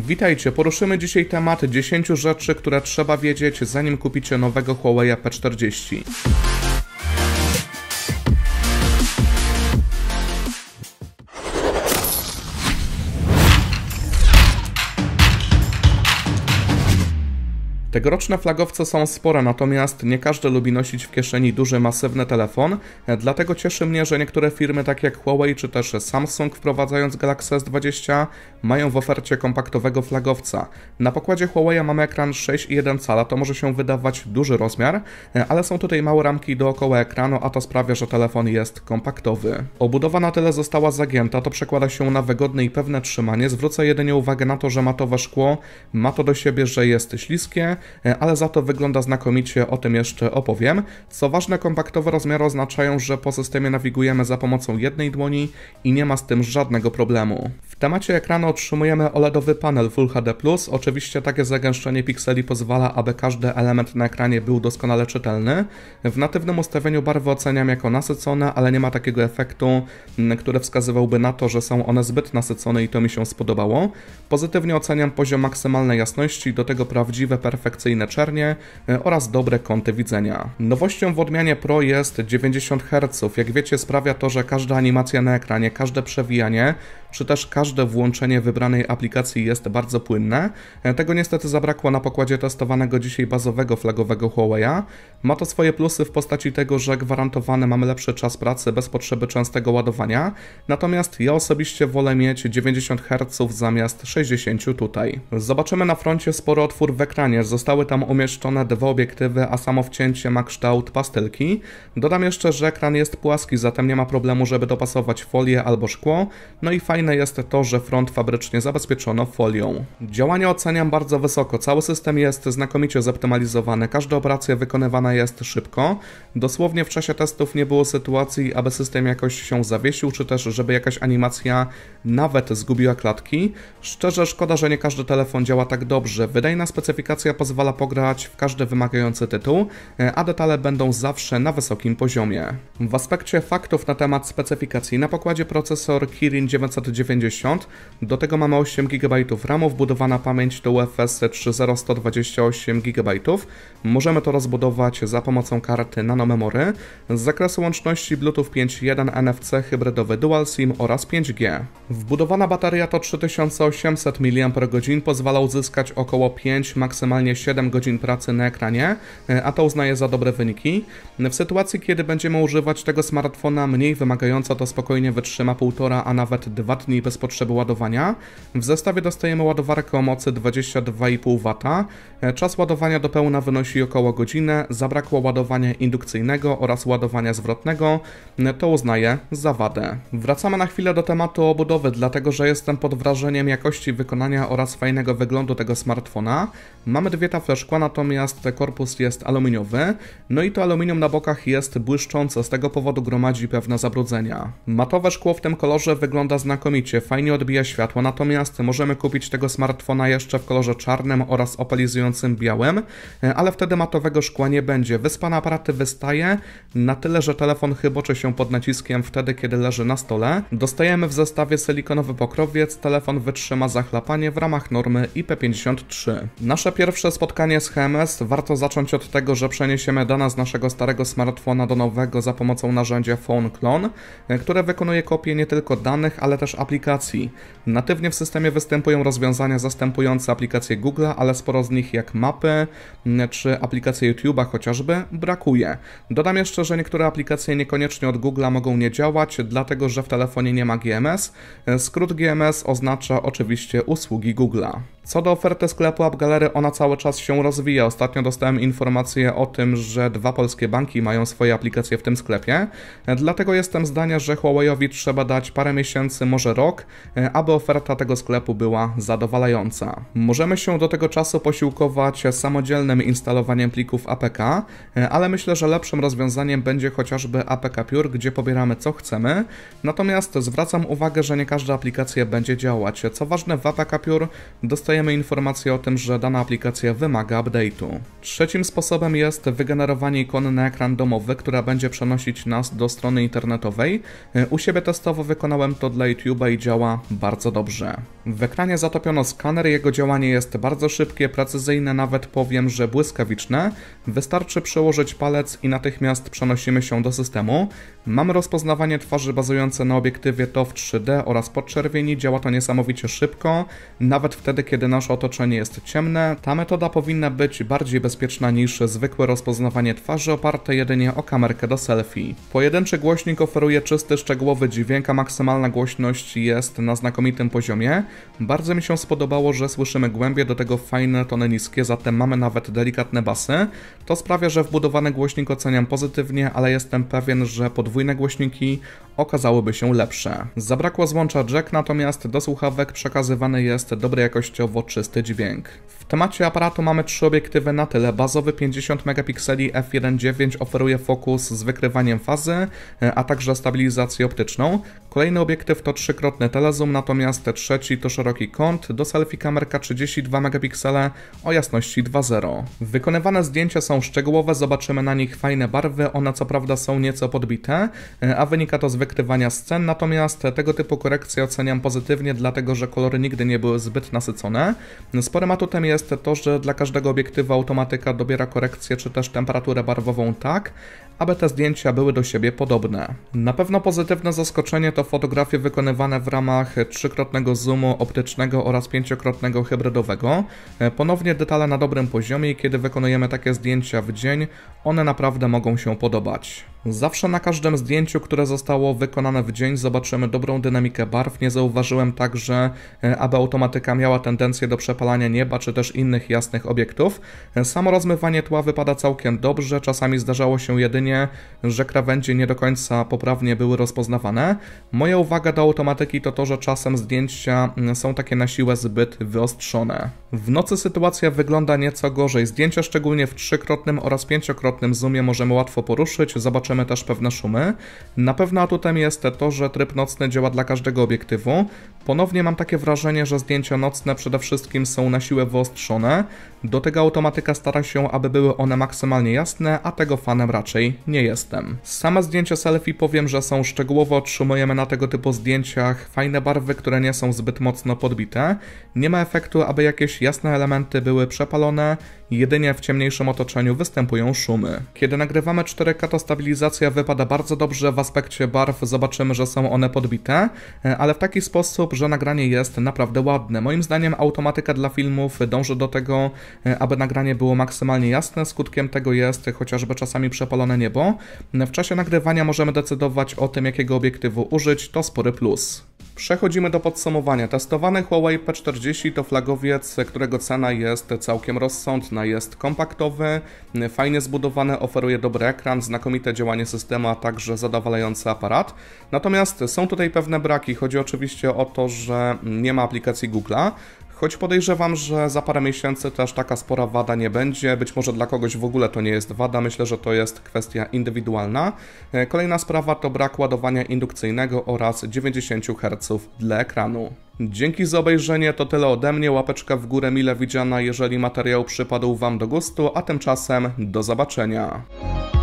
Witajcie, poruszymy dzisiaj temat 10 rzeczy, które trzeba wiedzieć zanim kupicie nowego Huawei P40. Tegoroczne flagowce są spore, natomiast nie każdy lubi nosić w kieszeni duży, masywny telefon, dlatego cieszy mnie, że niektóre firmy takie jak Huawei czy też Samsung wprowadzając Galaxy S20 mają w ofercie kompaktowego flagowca. Na pokładzie Huawei mamy ekran 6,1 cala, to może się wydawać duży rozmiar, ale są tutaj małe ramki dookoła ekranu, a to sprawia, że telefon jest kompaktowy. Obudowa na tyle została zagięta, to przekłada się na wygodne i pewne trzymanie. Zwrócę jedynie uwagę na to, że matowe szkło ma to do siebie, że jest śliskie, E, ale za to wygląda znakomicie, o tym jeszcze opowiem. Co ważne, kompaktowe rozmiary oznaczają, że po systemie nawigujemy za pomocą jednej dłoni i nie ma z tym żadnego problemu. W temacie ekranu otrzymujemy OLEDowy panel Full HD+, oczywiście takie zagęszczenie pikseli pozwala, aby każdy element na ekranie był doskonale czytelny. W natywnym ustawieniu barwy oceniam jako nasycone, ale nie ma takiego efektu, który wskazywałby na to, że są one zbyt nasycone i to mi się spodobało. Pozytywnie oceniam poziom maksymalnej jasności, do tego prawdziwe, perfekcyjne korekcyjne czernie e, oraz dobre kąty widzenia. Nowością w odmianie Pro jest 90 Hz. Jak wiecie sprawia to, że każda animacja na ekranie, każde przewijanie czy też każde włączenie wybranej aplikacji jest bardzo płynne. E, tego niestety zabrakło na pokładzie testowanego dzisiaj bazowego flagowego Huawei'a. Ma to swoje plusy w postaci tego, że gwarantowany mamy lepszy czas pracy bez potrzeby częstego ładowania, natomiast ja osobiście wolę mieć 90 Hz zamiast 60 tutaj. Zobaczymy na froncie sporo otwór w ekranie, Zostały tam umieszczone dwa obiektywy, a samo wcięcie ma kształt pastelki. Dodam jeszcze, że ekran jest płaski, zatem nie ma problemu, żeby dopasować folię albo szkło. No i fajne jest to, że front fabrycznie zabezpieczono folią. Działanie oceniam bardzo wysoko. Cały system jest znakomicie zoptymalizowany. Każda operacja wykonywana jest szybko. Dosłownie w czasie testów nie było sytuacji, aby system jakoś się zawiesił, czy też żeby jakaś animacja nawet zgubiła klatki. Szczerze szkoda, że nie każdy telefon działa tak dobrze. Wydajna specyfikacja poz pozwala pograć w każdy wymagający tytuł, e, a detale będą zawsze na wysokim poziomie. W aspekcie faktów na temat specyfikacji na pokładzie procesor Kirin 990, do tego mamy 8 GB RAMu, wbudowana pamięć do UFS 3.0 128 GB. Możemy to rozbudować za pomocą karty nanomemory z zakresu łączności Bluetooth 5.1, NFC, hybrydowy Dual SIM oraz 5G. Wbudowana bateria to 3800 mAh, pozwala uzyskać około 5, maksymalnie 7 godzin pracy na ekranie, e, a to uznaję za dobre wyniki. W sytuacji, kiedy będziemy używać tego smartfona mniej wymagająco, to spokojnie wytrzyma 1,5, a nawet 2 dni bez potrzeby ładowania. W zestawie dostajemy ładowarkę o mocy 22,5 W. E, czas ładowania do pełna wynosi około godzinę, zabrakło ładowania indukcyjnego oraz ładowania zwrotnego, e, to uznaję za wadę. Wracamy na chwilę do tematu obudowy, dlatego że jestem pod wrażeniem jakości wykonania oraz fajnego wyglądu tego smartfona. Mamy dwie ta szkła, natomiast korpus jest aluminiowy, no i to aluminium na bokach jest błyszczące, z tego powodu gromadzi pewne zabrudzenia. Matowe szkło w tym kolorze wygląda znakomicie, fajnie odbija światło, natomiast możemy kupić tego smartfona jeszcze w kolorze czarnym oraz opalizującym białym, e, ale wtedy matowego szkła nie będzie. Wyspa na aparaty wystaje na tyle, że telefon chyboczy się pod naciskiem wtedy, kiedy leży na stole. Dostajemy w zestawie silikonowy pokrowiec, telefon wytrzyma zachlapanie w ramach normy IP53. Nasze pierwsze spotkanie z HMS warto zacząć od tego, że przeniesiemy dane z naszego starego smartfona do nowego za pomocą narzędzia Phone Clone, e, które wykonuje kopię nie tylko danych, ale też aplikacji. Natywnie w systemie występują rozwiązania zastępujące aplikacje Google, ale sporo z nich jak mapy czy aplikacje YouTube'a chociażby brakuje. Dodam jeszcze, że niektóre aplikacje niekoniecznie od Google'a mogą nie działać, dlatego że w telefonie nie ma GMS. E, skrót GMS oznacza oczywiście usługi Google'a. Co do oferty sklepu App Galery, ona cały czas się rozwija. Ostatnio dostałem informację o tym, że dwa polskie banki mają swoje aplikacje w tym sklepie. Dlatego jestem zdania, że Huawei'owi trzeba dać parę miesięcy, może rok, aby oferta tego sklepu była zadowalająca. Możemy się do tego czasu posiłkować samodzielnym instalowaniem plików APK, ale myślę, że lepszym rozwiązaniem będzie chociażby APK Pure, gdzie pobieramy co chcemy. Natomiast zwracam uwagę, że nie każda aplikacja będzie działać. Co ważne, w APK Pure dostajemy dostajemy informację o tym, że dana aplikacja wymaga update'u. Trzecim sposobem jest wygenerowanie ikony na ekran domowy, która będzie przenosić nas do strony internetowej. E, u siebie testowo wykonałem to dla YouTube'a i działa bardzo dobrze. W ekranie zatopiono skaner, jego działanie jest bardzo szybkie, precyzyjne, nawet powiem, że błyskawiczne. Wystarczy przełożyć palec i natychmiast przenosimy się do systemu. Mam rozpoznawanie twarzy bazujące na obiektywie TOF 3D oraz podczerwieni, działa to niesamowicie szybko, nawet wtedy, kiedy kiedy nasze otoczenie jest ciemne, ta metoda powinna być bardziej bezpieczna niż zwykłe rozpoznawanie twarzy oparte jedynie o kamerkę do selfie. Pojedynczy głośnik oferuje czysty, szczegółowy dźwięk, a maksymalna głośność jest na znakomitym poziomie. Bardzo mi się spodobało, że słyszymy głębie, do tego fajne tony niskie, zatem mamy nawet delikatne basy. To sprawia, że wbudowany głośnik oceniam pozytywnie, ale jestem pewien, że podwójne głośniki okazałyby się lepsze. Zabrakło złącza jack, natomiast do słuchawek przekazywany jest dobry jakościowo czysty dźwięk. W temacie aparatu mamy trzy obiektywy na tyle. Bazowy 50 megapikseli f1.9 oferuje fokus z wykrywaniem fazy, e, a także stabilizację optyczną. Kolejny obiektyw to trzykrotny telezum, natomiast trzeci to szeroki kąt, do selfie kamerka 32 megapiksele o jasności 2.0. Wykonywane zdjęcia są szczegółowe, zobaczymy na nich fajne barwy, one co prawda są nieco podbite, e, a wynika to z wykrywania scen, natomiast tego typu korekcje oceniam pozytywnie, dlatego że kolory nigdy nie były zbyt nasycone. Sporym atutem jest to, że dla każdego obiektywu automatyka dobiera korekcję czy też temperaturę barwową tak, aby te zdjęcia były do siebie podobne. Na pewno pozytywne zaskoczenie to fotografie wykonywane w ramach trzykrotnego zoomu optycznego oraz pięciokrotnego hybrydowego. E, ponownie detale na dobrym poziomie i kiedy wykonujemy takie zdjęcia w dzień, one naprawdę mogą się podobać. Zawsze na każdym zdjęciu, które zostało wykonane w dzień, zobaczymy dobrą dynamikę barw. Nie zauważyłem także, e, aby automatyka miała tendencję do przepalania nieba czy też innych jasnych obiektów. E, samo rozmywanie tła wypada całkiem dobrze, czasami zdarzało się jedynie, że krawędzie nie do końca poprawnie były rozpoznawane. Moja uwaga do automatyki to to, że czasem zdjęcia mm, są takie na siłę zbyt wyostrzone. W nocy sytuacja wygląda nieco gorzej. Zdjęcia szczególnie w trzykrotnym oraz pięciokrotnym zoomie możemy łatwo poruszyć, zobaczymy zobaczymy też pewne szumy. Na pewno atutem jest to, że tryb nocny działa dla każdego obiektywu. Ponownie mam takie wrażenie, że zdjęcia nocne przede wszystkim są na siłę wyostrzone. Do tego automatyka stara się, aby były one maksymalnie jasne, a tego fanem raczej nie jestem. Same zdjęcia selfie powiem, że są szczegółowo, otrzymujemy na tego typu zdjęciach fajne barwy, które nie są zbyt mocno podbite. Nie ma efektu, aby jakieś jasne elementy były przepalone, Jedynie w ciemniejszym otoczeniu występują szumy. Kiedy nagrywamy 4K to stabilizacja wypada bardzo dobrze, w aspekcie barw zobaczymy, że są one podbite, e, ale w taki sposób, że nagranie jest naprawdę ładne. Moim zdaniem automatyka dla filmów dąży do tego, e, aby nagranie było maksymalnie jasne, skutkiem tego jest chociażby czasami przepalone niebo. W czasie nagrywania możemy decydować o tym, jakiego obiektywu użyć, to spory plus. Przechodzimy do podsumowania. Testowany Huawei P40 to flagowiec, którego cena jest całkiem rozsądna. Jest kompaktowy, fajnie zbudowany, oferuje dobry ekran, znakomite działanie systemu, a także zadowalający aparat. Natomiast są tutaj pewne braki. Chodzi oczywiście o to, że nie ma aplikacji Google'a, Choć podejrzewam, że za parę miesięcy też taka spora wada nie będzie, być może dla kogoś w ogóle to nie jest wada, myślę, że to jest kwestia indywidualna. E, kolejna sprawa to brak ładowania indukcyjnego oraz 90 Hz dla ekranu. Dzięki za obejrzenie, to tyle ode mnie, łapeczka w górę mile widziana, jeżeli materiał przypadł Wam do gustu, a tymczasem do zobaczenia.